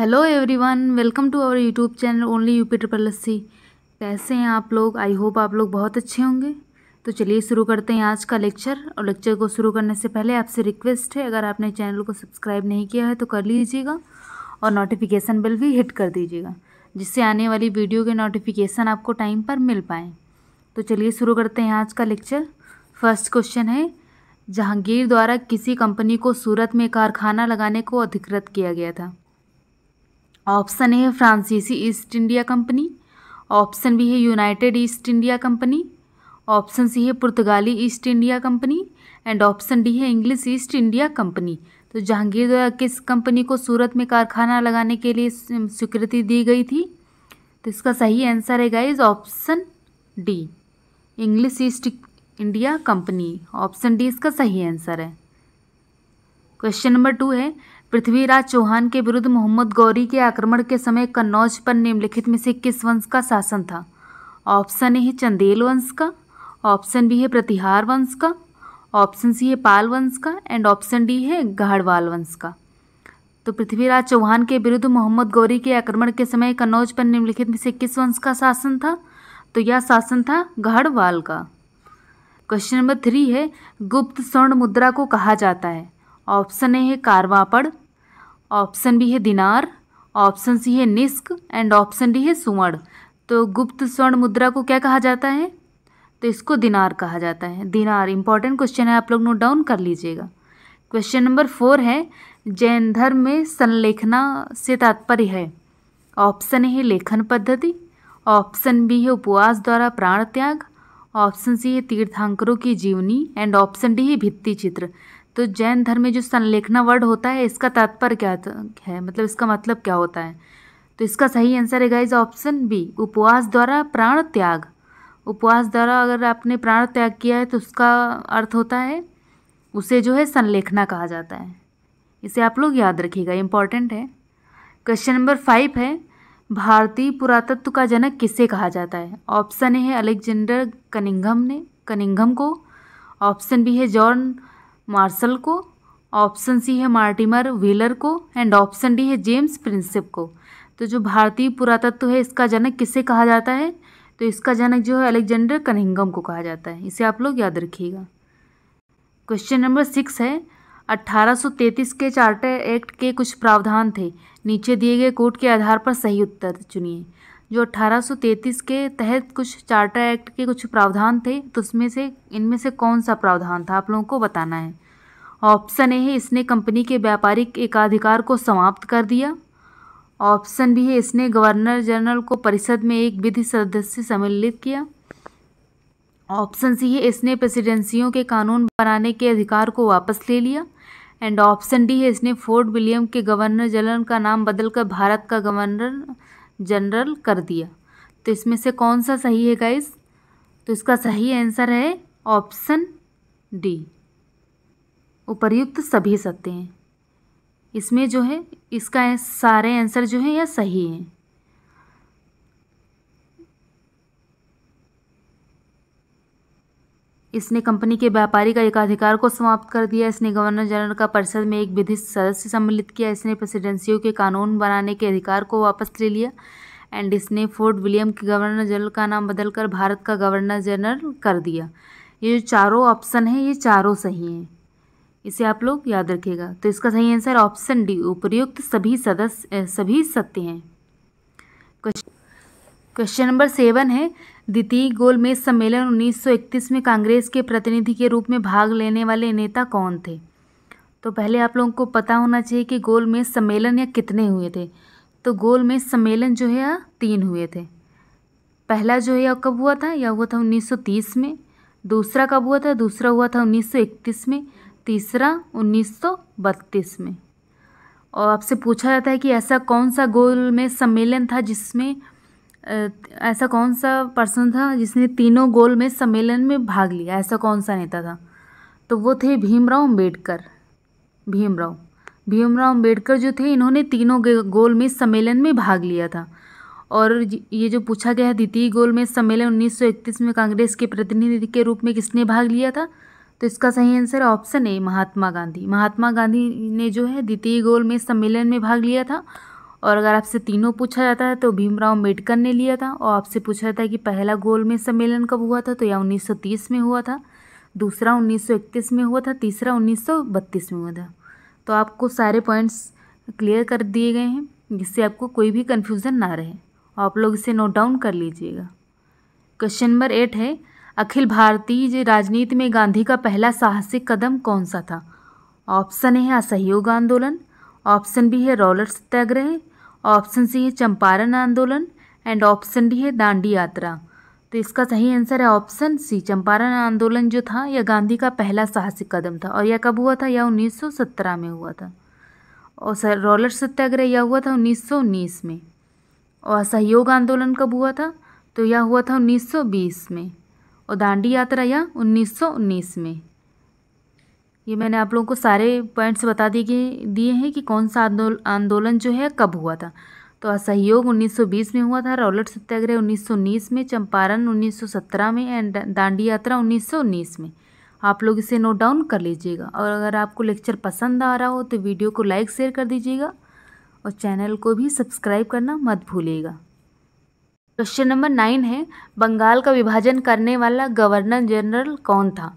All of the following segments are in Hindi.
hello everyone welcome to our YouTube channel only you Peter पलस्सी कैसे हैं आप लोग आई होप आप लोग बहुत अच्छे होंगे तो चलिए शुरू करते हैं आज का लेक्चर और लेक्चर को शुरू करने से पहले आपसे रिक्वेस्ट है अगर आपने चैनल को सब्सक्राइब नहीं किया है तो कर लीजिएगा और नोटिफिकेशन बेल भी हिट कर दीजिएगा जिससे आने वाली वीडियो के नोटिफिकेशन आपको टाइम पर मिल पाएँ तो चलिए शुरू करते हैं आज का लेक्चर फर्स्ट क्वेश्चन है जहांगीर द्वारा किसी कंपनी को सूरत में कारखाना लगाने को अधिकृत किया गया था ऑप्शन ए फ्रांसीसी East India Company option B है United East India Company option C है पुर्तगाली East India Company and option D है इंग्लिश ईस्ट इंडिया कंपनी तो जहांगीर द्वारा किस कंपनी को सूरत में कारखाना लगाने के लिए स्वीकृति दी गई थी तो इसका सही आंसर है guys option D English East India Company option D इसका सही आंसर है क्वेश्चन नंबर टू है पृथ्वीराज चौहान के विरुद्ध मोहम्मद गौरी के आक्रमण के समय कन्नौज पर निम्नलिखित में से किस वंश का शासन था ऑप्शन ए है चंदेल वंश का ऑप्शन बी है प्रतिहार वंश का ऑप्शन सी है पाल वंश का एंड ऑप्शन डी है गढ़वाल वंश का तो पृथ्वीराज चौहान के विरुद्ध मोहम्मद गौरी के आक्रमण के समय कन्नौज पर निम्नलिखित में से किस वंश का शासन था तो यह शासन था गढ़वाल का क्वेश्चन नंबर थ्री है गुप्त स्वर्ण मुद्रा को कहा जाता है ऑप्शन ए है कारवापड़ ऑप्शन बी है दिनार ऑप्शन सी है निस्क एंड ऑप्शन डी है सुवर्ण तो गुप्त स्वर्ण मुद्रा को क्या कहा जाता है तो इसको दिनार कहा जाता है दिनार इंपॉर्टेंट क्वेश्चन है आप लोग नोट डाउन कर लीजिएगा क्वेश्चन नंबर फोर है जैन धर्म में संलेखना से तात्पर्य है ऑप्शन ए है लेखन पद्धति ऑप्शन बी है उपवास द्वारा प्राण त्याग ऑप्शन सी है तीर्थांकरों की जीवनी एंड ऑप्शन डी है भित्ति चित्र तो जैन धर्म में जो संलेखना वर्ड होता है इसका तात्पर्य क्या है मतलब इसका मतलब क्या होता है तो इसका सही आंसर है गाइज ऑप्शन बी उपवास द्वारा प्राण त्याग उपवास द्वारा अगर आपने प्राण त्याग किया है तो उसका अर्थ होता है उसे जो है संलेखना कहा जाता है इसे आप लोग याद रखिएगा इम्पॉर्टेंट है क्वेश्चन नंबर फाइव है भारतीय पुरातत्व का जनक किसे कहा जाता है ऑप्शन ए है अलेक्जेंडर कनिंगम ने कनिंगम को ऑप्शन बी है जॉन मार्शल को ऑप्शन सी है मार्टिमर व्हीलर को एंड ऑप्शन डी है जेम्स प्रिंसिप को तो जो भारतीय पुरातत्व है इसका जनक किससे कहा जाता है तो इसका जनक जो है अलेक्जेंडर कनिंगम को कहा जाता है इसे आप लोग याद रखिएगा क्वेश्चन नंबर सिक्स है 1833 के चार्टर एक्ट के कुछ प्रावधान थे नीचे दिए गए कोड के आधार पर सही उत्तर चुनिए जो 1833 के तहत कुछ चार्टर एक्ट के कुछ प्रावधान थे तो उसमें से इनमें से कौन सा प्रावधान था आप लोगों को बताना है ऑप्शन ए है इसने कंपनी के व्यापारिक एकाधिकार को समाप्त कर दिया ऑप्शन बी है इसने गवर्नर जनरल को परिषद में एक विधि सदस्य सम्मिलित किया ऑप्शन सी है इसने प्रेसिडेंसियों के कानून बनाने के अधिकार को वापस ले लिया एंड ऑप्शन डी है इसने फोर्ट विलियम के गवर्नर जनरल का नाम बदलकर भारत का गवर्नर जनरल कर दिया तो इसमें से कौन सा सही है गाइस तो इसका सही आंसर है ऑप्शन डी उपर्युक्त सभी सत्य हैं इसमें जो है इसका सारे आंसर जो है यह सही हैं इसने कंपनी के व्यापारी का एकाधिकार को समाप्त कर दिया इसने गवर्नर जनरल का परिषद में एक विधि सदस्य सम्मिलित किया इसने प्रेसिडेंसियों के कानून बनाने के अधिकार को वापस ले लिया एंड इसने फोर्ट विलियम के गवर्नर जनरल का नाम बदलकर भारत का गवर्नर जनरल कर दिया ये जो चारों ऑप्शन है ये चारों सही हैं इसे आप लोग याद रखिएगा तो इसका सही आंसर ऑप्शन डी उपयुक्त सभी सदस्य सभी सत्य हैं क्वेश्चन नंबर सेवन है द्वितीय गोल में सम्मेलन 1931 में कांग्रेस के प्रतिनिधि के रूप में भाग लेने वाले नेता कौन थे तो पहले आप लोगों को पता होना चाहिए कि गोल में सम्मेलन या कितने हुए थे तो गोल में सम्मेलन जो है तीन हुए थे पहला जो है कब हुआ था यह हुआ था 1930 में दूसरा कब हुआ था दूसरा हुआ था 1931 में तीसरा 1932 में और आपसे पूछा जाता है कि ऐसा कौन सा गोल में सम्मेलन था जिसमें ऐसा कौन सा पर्सन था जिसने तीनों गोल में सम्मेलन में भाग लिया ऐसा कौन सा नेता था तो वो थे भीमराव अम्बेडकर भीमराव भीमराव अम्बेडकर जो थे इन्होंने तीनों गोल में सम्मेलन में भाग लिया था और ये जो पूछा गया है द्वितीय गोल में सम्मेलन 1931 में कांग्रेस के प्रतिनिधि के रूप में किसने भाग लिया था तो इसका सही answer option A Mahatma Gandhi Mahatma Gandhi ने जो है द्वितीय गोल में सम्मेलन में भाग लिया था और अगर आपसे तीनों पूछा जाता है तो भीमराव अम्बेडकर ने लिया था और आपसे पूछा जाता है कि पहला गोलमेज सम्मेलन कब हुआ था तो यह 1930 में हुआ था दूसरा 1931 में हुआ था तीसरा 1932 में हुआ था तो आपको सारे पॉइंट्स क्लियर कर दिए गए हैं जिससे आपको कोई भी कन्फ्यूज़न ना रहे आप लोग इसे नोट डाउन कर लीजिएगा क्वेश्चन नंबर एट है अखिल भारतीय राजनीति में गांधी का पहला साहसिक कदम कौन सा था ऑप्शन है असहयोग आंदोलन ऑप्शन भी है रोलर सत्याग्रह ऑप्शन सी है चंपारण आंदोलन एंड ऑप्शन डी है दांडी यात्रा तो इसका सही आंसर है ऑप्शन सी चंपारण आंदोलन जो था यह गांधी का पहला साहसिक कदम था और यह कब हुआ था यह 1917 में हुआ था और सर रोलर सत्याग्रह यह हुआ था 1919 में और सहयोग आंदोलन कब हुआ था तो यह हुआ था 1920 में और दांडी यात्रा यह 1919 में ये मैंने आप लोगों को सारे पॉइंट्स बता दिए दिए हैं कि कौन सा आंदोलन जो है कब हुआ था तो असहयोग 1920 में हुआ था रौलट सत्याग्रह 1919 में चंपारण 1917 में एंड दांडी यात्रा 1919 में आप लोग इसे नोट डाउन कर लीजिएगा और अगर आपको लेक्चर पसंद आ रहा हो तो वीडियो को लाइक शेयर कर दीजिएगा और चैनल को भी सब्सक्राइब करना मत भूलिएगा क्वेश्चन नंबर नाइन है बंगाल का विभाजन करने वाला गवर्नर जनरल कौन था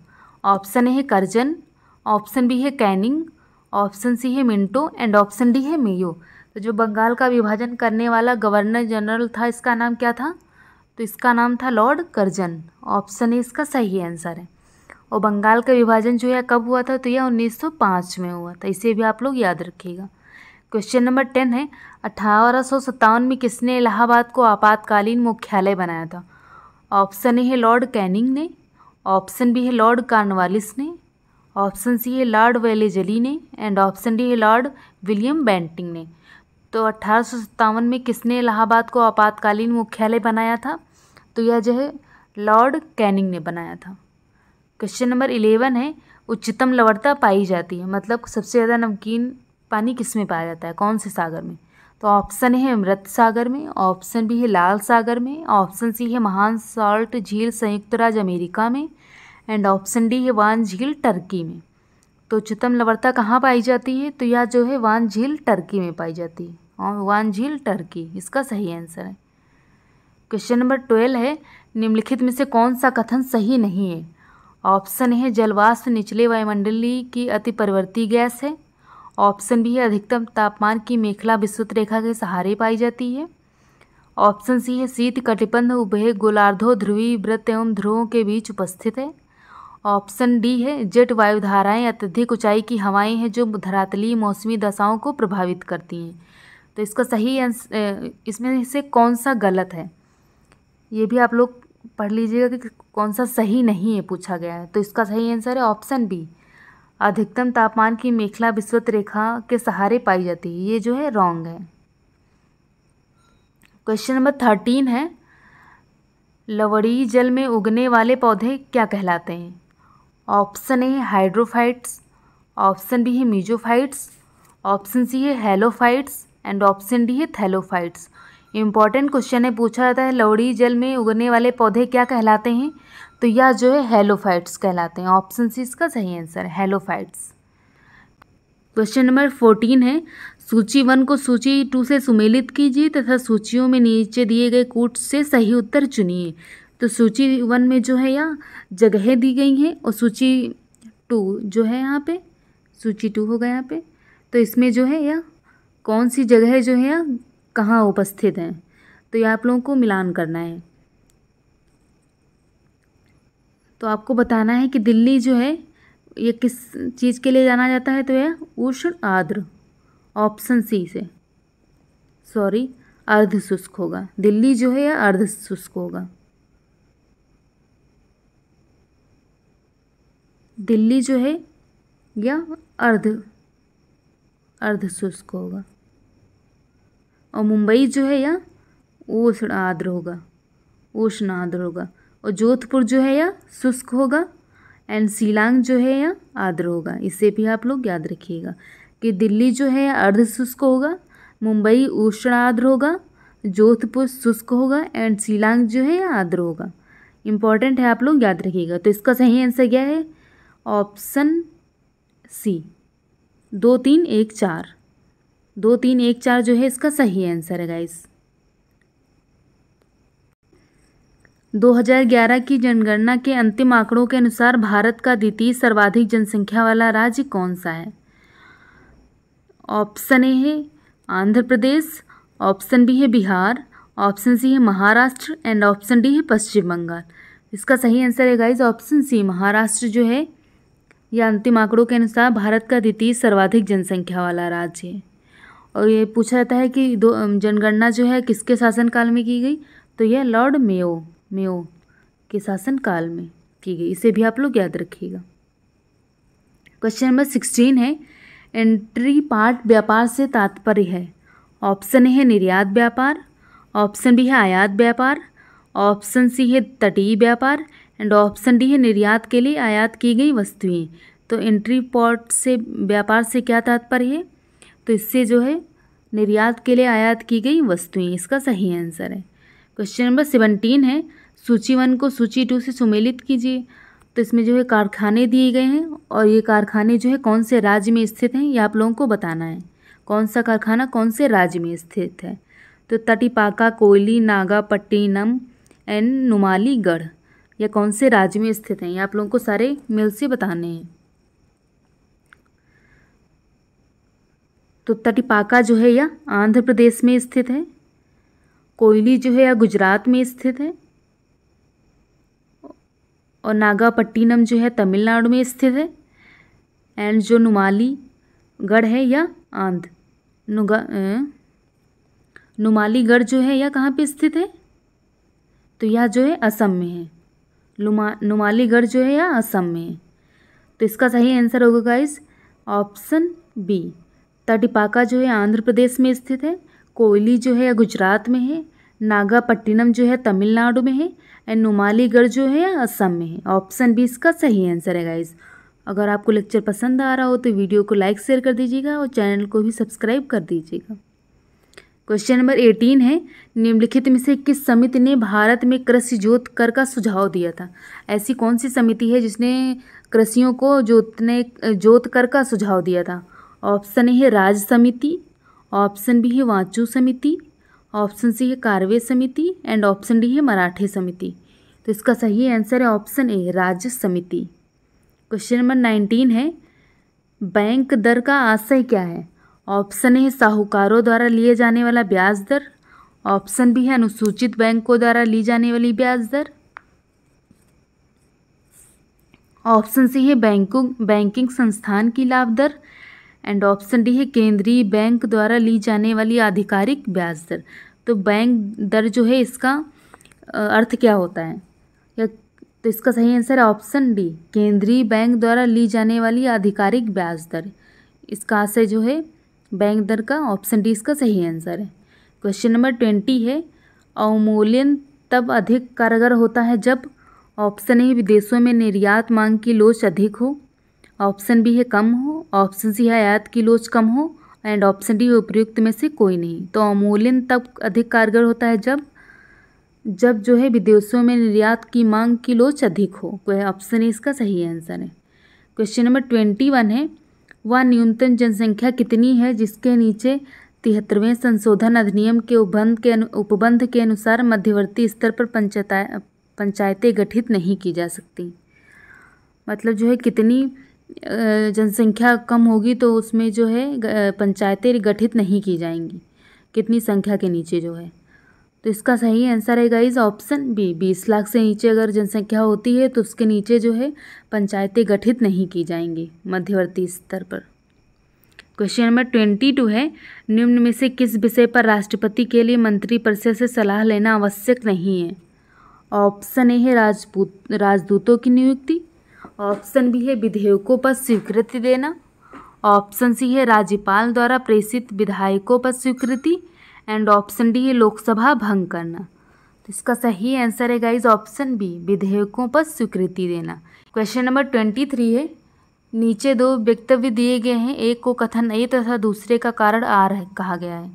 ऑप्शन है करजन ऑप्शन बी है कैनिंग ऑप्शन सी है मिंटो एंड ऑप्शन डी है मेयो तो जो बंगाल का विभाजन करने वाला गवर्नर जनरल था इसका नाम क्या था तो इसका नाम था लॉर्ड कर्जन ऑप्शन ए इसका सही आंसर है और बंगाल का विभाजन जो है कब हुआ था तो यह 1905 में हुआ था इसे भी आप लोग याद रखिएगा क्वेश्चन नंबर टेन है अठारह में किसने इलाहाबाद को आपातकालीन मुख्यालय बनाया था ऑप्शन ए है लॉर्ड कैनिंग ने ऑप्शन बी है लॉर्ड कार्नवालिस ने ऑप्शन सी है लॉर्ड वेलेजली ने एंड ऑप्शन डी है लॉर्ड विलियम बैंटिंग ने तो अट्ठारह में किसने इलाहाबाद को आपातकालीन मुख्यालय बनाया था तो यह जो है लॉर्ड कैनिंग ने बनाया था क्वेश्चन नंबर इलेवन है उच्चतम लवणता पाई जाती है मतलब सबसे ज़्यादा नमकीन पानी किस में पाया जाता है कौन से सागर में तो ऑप्शन है अमृत सागर में ऑप्शन बी है लाल सागर में ऑप्शन सी है महान सॉल्ट झील संयुक्त राज्य अमेरिका में एंड ऑप्शन डी है वान झील टर्की में तो उच्चतम लवरता कहाँ पाई जाती है तो यह जो है वान झील टर्की में पाई जाती है और वान झील टर्की इसका सही आंसर है क्वेश्चन नंबर ट्वेल्व है निम्नलिखित में से कौन सा कथन सही नहीं है ऑप्शन है जलवाष्प निचले वायुमंडली की अति परिवर्ती गैस है ऑप्शन बी है अधिकतम तापमान की मेखला विस्तृत रेखा के सहारे पाई जाती है ऑप्शन सी है शीत कटिबंध उभय गोलार्धो ध्रुवी व्रत एवं ध्रुवों के बीच उपस्थित है ऑप्शन डी है जेट वायु धाराएं अत्यधिक ऊंचाई की हवाएं हैं जो धरातली मौसमी दशाओं को प्रभावित करती हैं तो इसका सही आंसर इसमें से कौन सा गलत है ये भी आप लोग पढ़ लीजिएगा कि कौन सा सही नहीं है पूछा गया है तो इसका सही आंसर है ऑप्शन बी अधिकतम तापमान की मेखला विश्वत रेखा के सहारे पाई जाती है ये जो है रॉन्ग है क्वेश्चन नंबर थर्टीन है लवड़ी जल में उगने वाले पौधे क्या कहलाते हैं option A hydrophytes option B है मीजोफाइट्स ऑप्शन सी है हेलोफाइट्स एंड ऑप्शन डी है थैलोफाइट्स इंपॉर्टेंट क्वेश्चन है पूछा जाता है लौड़ी जल में उगने वाले पौधे क्या कहलाते हैं तो यह जो है हेलोफाइट्स कहलाते हैं ऑप्शन सी इसका सही आंसर है हेलोफाइट्स क्वेश्चन नंबर फोर्टीन है सूची वन को सूची टू से सुमेलित कीजिए तथा सूचियों में नीचे दिए गए कूट से सही उत्तर चुनिए तो सूची वन में जो है यहाँ जगहें दी गई हैं और सूची टू जो है यहाँ पे सूची टू होगा यहाँ पे तो इसमें जो है यह कौन सी जगह जो है यहाँ कहाँ उपस्थित हैं तो यह आप लोगों को मिलान करना है तो आपको बताना है कि दिल्ली जो है ये किस चीज़ के लिए जाना जाता है तो यह उष्ण आर्द्र ऑप्शन सी से सॉरी अर्ध शुष्क होगा दिल्ली जो है यह अर्ध शुष्क होगा दिल्ली जो है या अर्ध अर्ध शुष्क होगा और मुंबई जो है या उष्ण आर्द्र होगा उष्ण आर्द्र होगा और जोधपुर जो है या शुष्क होगा एंड सीलांग जो है या आर्द्र होगा इसे भी आप लोग याद रखिएगा कि दिल्ली जो है अर्ध शुष्क होगा मुंबई उष्ण आर्द्र होगा जोधपुर शुष्क होगा एंड सीलांग जो है या आर्द्र होगा इम्पॉर्टेंट है आप लोग याद रखिएगा तो इसका सही आंसर क्या है ऑप्शन सी दो तीन एक चार दो तीन एक चार जो है इसका सही आंसर है गाइस 2011 की जनगणना के अंतिम आंकड़ों के अनुसार भारत का द्वितीय सर्वाधिक जनसंख्या वाला राज्य कौन सा है ऑप्शन ए है आंध्र प्रदेश ऑप्शन बी है बिहार ऑप्शन सी है महाराष्ट्र एंड ऑप्शन डी है पश्चिम बंगाल इसका सही आंसर है गाइज ऑप्शन सी महाराष्ट्र जो है या अंतिम आंकड़ों के अनुसार भारत का द्वितीय सर्वाधिक जनसंख्या वाला राज्य है और ये पूछा जाता है कि दो जनगणना जो है किसके शासनकाल में की गई तो यह लॉर्ड मेयो मेयो के शासनकाल में की गई इसे भी आप लोग याद रखिएगा क्वेश्चन नंबर सिक्सटीन है एंट्री पार्ट व्यापार से तात्पर्य है ऑप्शन है निर्यात व्यापार ऑप्शन बी है आयात व्यापार ऑप्शन सी है तटीय व्यापार एंड ऑप्शन डी है निर्यात के लिए आयात की गई वस्तुएं तो एंट्री पॉट से व्यापार से क्या तात्पर्य है तो इससे जो है निर्यात के लिए आयात की गई वस्तुएं इसका सही आंसर है क्वेश्चन नंबर सेवनटीन है सूची वन को सूची टू से सुमेलित कीजिए तो इसमें जो है कारखाने दिए गए हैं और ये कारखाने जो है कौन से राज्य में स्थित हैं ये आप लोगों को बताना है कौन सा कारखाना कौन से राज्य में स्थित है तो तटीपाका कोयली नागापट्टिनम एंड नुमालीगढ़ या कौन से राज्य में स्थित हैं ये आप लोगों को सारे मेल से बताने हैं तो तटिपाका जो है यह आंध्र प्रदेश में स्थित है कोयली जो है यह गुजरात में स्थित है और नागापट्टिनम जो है तमिलनाडु में स्थित है एंड जो नुमाली गढ़ है या आंध्र नुमालीगढ़ जो है यह कहाँ पे स्थित है तो यह जो है असम में है लुमा नुमालीगढ़ जो है या असम में है तो इसका सही आंसर होगा गाइस ऑप्शन बी तटिपाका जो है आंध्र प्रदेश में स्थित है कोयली जो है गुजरात में है नागापट्टिनम जो है तमिलनाडु में है एंड नुमालीगढ़ जो है असम में है ऑप्शन बी इसका सही आंसर है गाइज़ अगर आपको लेक्चर पसंद आ रहा हो तो वीडियो को लाइक शेयर कर दीजिएगा और चैनल को भी सब्सक्राइब कर दीजिएगा क्वेश्चन नंबर एटीन है निम्नलिखित में से किस समिति ने भारत में कृषि जोत कर का सुझाव दिया था ऐसी कौन सी समिति है जिसने कृषियों को जोतने जोत कर का सुझाव दिया था ऑप्शन ए है राज समिति ऑप्शन बी है वाचू समिति ऑप्शन सी है कार्वे समिति एंड ऑप्शन डी है मराठे समिति तो इसका सही आंसर है ऑप्शन ए राज्य समिति क्वेश्चन नंबर नाइनटीन है बैंक दर का आशय क्या है ऑप्शन है साहूकारों द्वारा लिए जाने वाला ब्याज दर ऑप्शन भी है अनुसूचित बैंकों द्वारा ली जाने वाली ब्याज दर ऑप्शन सी है बैंकों बैंकिंग संस्थान की लाभ दर एंड ऑप्शन डी है केंद्रीय बैंक द्वारा ली जाने वाली आधिकारिक ब्याज दर तो बैंक दर जो है इसका अर्थ क्या होता है या तो इसका सही आंसर है ऑप्शन डी केंद्रीय बैंक द्वारा ली जाने वाली आधिकारिक ब्याज दर इसका आशय जो है बैंक दर का ऑप्शन डी इसका सही आंसर है क्वेश्चन नंबर ट्वेंटी है अवमूल्यन तब अधिक कारगर होता है जब ऑप्शन ए विदेशों में निर्यात मांग की लोच अधिक हो ऑप्शन बी है कम हो ऑप्शन सी है आयात की लोच कम हो एंड ऑप्शन डी उपयुक्त में से कोई नहीं तो अमूल्यन तब अधिक कारगर होता है जब जब जो है विदेशों में निर्यात की मांग की लोच अधिक हो ऑप्शन तो ए इसका सही आंसर है क्वेश्चन नंबर ट्वेंटी वन है वह न्यूनतम जनसंख्या कितनी है जिसके नीचे तिहत्तरवें संशोधन अधिनियम के उपबंध के उपबंध के अनुसार मध्यवर्ती स्तर पर पंचायत पंचायतें गठित नहीं की जा सकती मतलब जो है कितनी जनसंख्या कम होगी तो उसमें जो है पंचायतें गठित नहीं की जाएंगी कितनी संख्या के नीचे जो है तो इसका सही आंसर है गाइज ऑप्शन बी बीस लाख से नीचे अगर जनसंख्या होती है तो उसके नीचे जो है पंचायतें गठित नहीं की जाएंगी मध्यवर्ती स्तर पर क्वेश्चन नंबर ट्वेंटी टू है निम्न में से किस विषय पर राष्ट्रपति के लिए मंत्रिपरिषद से सलाह लेना आवश्यक नहीं है ऑप्शन ए है राजपूत राजदूतों की नियुक्ति ऑप्शन बी है विधेयकों पर स्वीकृति देना ऑप्शन सी है राज्यपाल द्वारा प्रेषित विधायकों पर स्वीकृति एंड ऑप्शन डी है लोकसभा भंग करना तो इसका सही आंसर है गाइज ऑप्शन बी विधेयकों पर स्वीकृति देना क्वेश्चन नंबर ट्वेंटी थ्री है नीचे दो वक्तव्य दिए गए हैं एक को कथन ए तथा दूसरे का कारण आर कहा गया है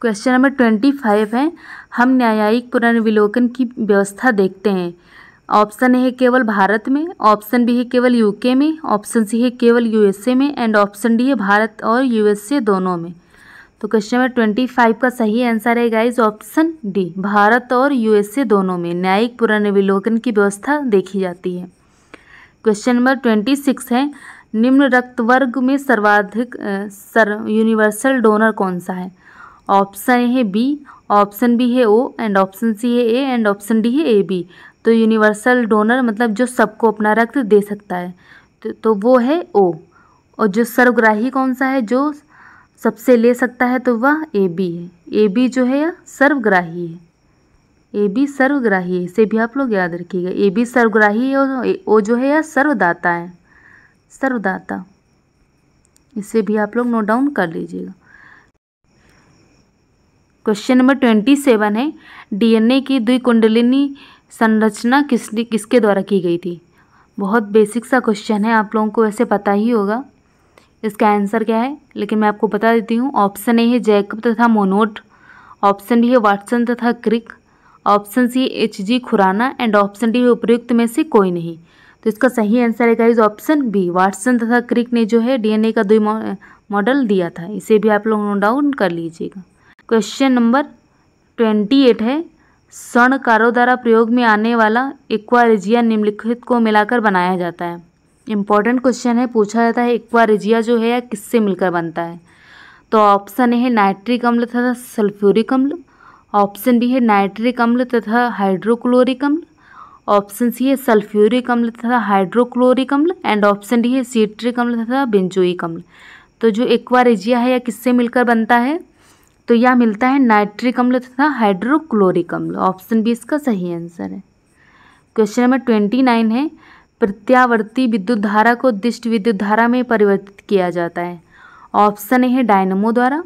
क्वेश्चन नंबर ट्वेंटी फाइव है हम न्यायिक पुनर्विलोकन की व्यवस्था देखते हैं ऑप्शन है केवल भारत में ऑप्शन बी है केवल यूके में ऑप्शन सी है केवल यूएसए में एंड ऑप्शन डी है भारत और यूएसए दोनों में तो क्वेश्चन नंबर ट्वेंटी फाइव का सही आंसर है गाइज ऑप्शन डी भारत और यूएसए दोनों में न्यायिक पुनर्विलोकन की व्यवस्था देखी जाती है क्वेश्चन नंबर ट्वेंटी सिक्स है निम्न रक्त वर्ग में सर्वाधिक सर यूनिवर्सल डोनर कौन सा है ऑप्शन है बी ऑप्शन बी है ओ एंड ऑप्शन सी है ए एंड ऑप्शन डी है ए बी तो यूनिवर्सल डोनर मतलब जो सबको अपना रक्त दे सकता है तो, तो वो है ओ और जो सर्वग्राही कौन सा है जो सबसे ले सकता है तो वह ए बी है ए बी जो है यह सर्वग्राही है ए बी सर्वग्राही है इसे भी आप लोग याद रखिएगा ए बी सर्वग्राही है और ओ जो है यह सर्वदाता है सर्वदाता इसे भी आप लोग नोट डाउन कर लीजिएगा क्वेश्चन नंबर ट्वेंटी सेवन है डीएनए की द्वि कुंडलिनी संरचना किसने किसके द्वारा की गई थी बहुत बेसिक सा क्वेश्चन है आप लोगों को ऐसे पता ही होगा इसका आंसर क्या है लेकिन मैं आपको बता देती हूँ ऑप्शन ए है जैकब तथा मोनोट ऑप्शन बी है वाटसन तथा Crick option C H G Khorana and option D है उपयुक्त में से कोई नहीं तो इसका सही आंसर है गाइज ऑप्शन बी वाटसन तथा क्रिक ने जो है डीएनए का दो मॉडल दिया था इसे भी आप लोग नो डाउन कर लीजिएगा क्वेश्चन नंबर ट्वेंटी एट है स्वर्णकारों द्वारा प्रयोग में आने वाला इक्वारिजिया निम्नलिखित को मिलाकर बनाया जाता है इम्पॉर्टेंट क्वेश्चन है पूछा जाता है इक्वारिजिया जो है या किससे मिलकर बनता है तो ऑप्शन है नाइट्रिक अम्ल तथा सल्फ्यूरिक अम्ल ऑप्शन बी है नाइट्रिक अम्ल तथा हाइड्रोक्लोरिक अम्ल ऑप्शन सी है सल्फ्यूरिक अम्ल तथा हाइड्रोक्लोरिक अम्ल एंड ऑप्शन डी है सीट्रिक अम्ल तथा बेंजोइक अम्ल तो जो एक्वारेजिया है या किससे मिलकर बनता है तो यह मिलता है नाइट्रिक अम्ल तथा हाइड्रोक्लोरिक अम्ल ऑप्शन बी इसका सही आंसर है क्वेश्चन नंबर ट्वेंटी नाइन है प्रत्यावर्ती विद्युत धारा को दिष्ट विद्युत धारा में परिवर्तित किया जाता है ऑप्शन ए है डायनमो द्वारा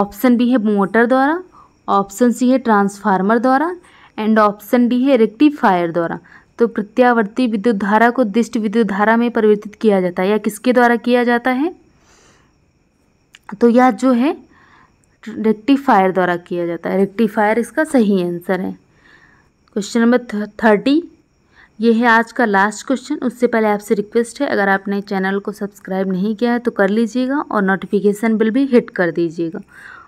ऑप्शन बी है मोटर द्वारा ऑप्शन सी है ट्रांसफार्मर द्वारा एंड ऑप्शन डी है रेक्टिफायर द्वारा तो प्रत्यावर्ती विद्युत धारा को दिष्ट विद्युत धारा में परिवर्तित किया जाता है या किसके द्वारा किया जाता है तो यह जो है रेक्टिफायर द्वारा किया जाता है रेक्टिफायर इसका सही आंसर है क्वेश्चन नंबर थर्टी ये है आज का लास्ट क्वेश्चन उससे पहले आपसे रिक्वेस्ट है अगर आपने चैनल को सब्सक्राइब नहीं किया है तो कर लीजिएगा और नोटिफिकेशन बिल भी हिट कर दीजिएगा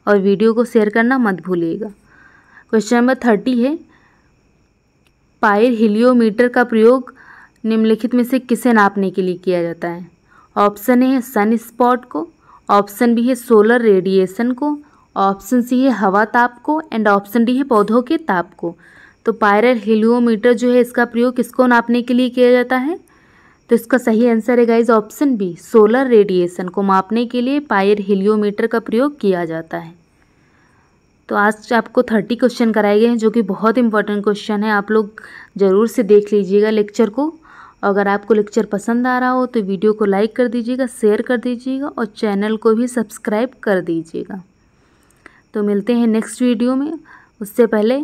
और वीडियो को शेयर करना मत भूलिएगा क्वेश्चन नंबर थर्टी है पायर हिलियोमीटर का प्रयोग निम्नलिखित में से किसे नापने के लिए किया जाता है ऑप्शन ए है सन स्पॉट को ऑप्शन बी है सोलर रेडिएशन को ऑप्शन सी है हवा ताप को एंड ऑप्शन डी है पौधों के ताप को तो पायरल हेलियोमीटर जो है इसका प्रयोग किसको नापने के लिए किया जाता है तो इसका सही आंसर है guys option B solar radiation को मापने के लिए पायर हेलियोमीटर का प्रयोग किया जाता है तो आज आपको थर्टी क्वेश्चन कराए गए हैं जो कि बहुत इंपॉर्टेंट क्वेश्चन है आप लोग ज़रूर से देख लीजिएगा लेक्चर को अगर आपको लेक्चर पसंद आ रहा हो तो वीडियो को लाइक कर दीजिएगा शेयर कर दीजिएगा और चैनल को भी सब्सक्राइब कर दीजिएगा तो मिलते हैं नेक्स्ट वीडियो में उससे पहले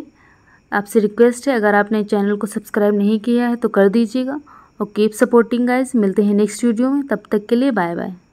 आपसे रिक्वेस्ट है अगर आपने चैनल को सब्सक्राइब नहीं किया है तो कर दीजिएगा और कीप सपोर्टिंग गाइज मिलते हैं नेक्स्ट वीडियो में तब तक के लिए बाय बाय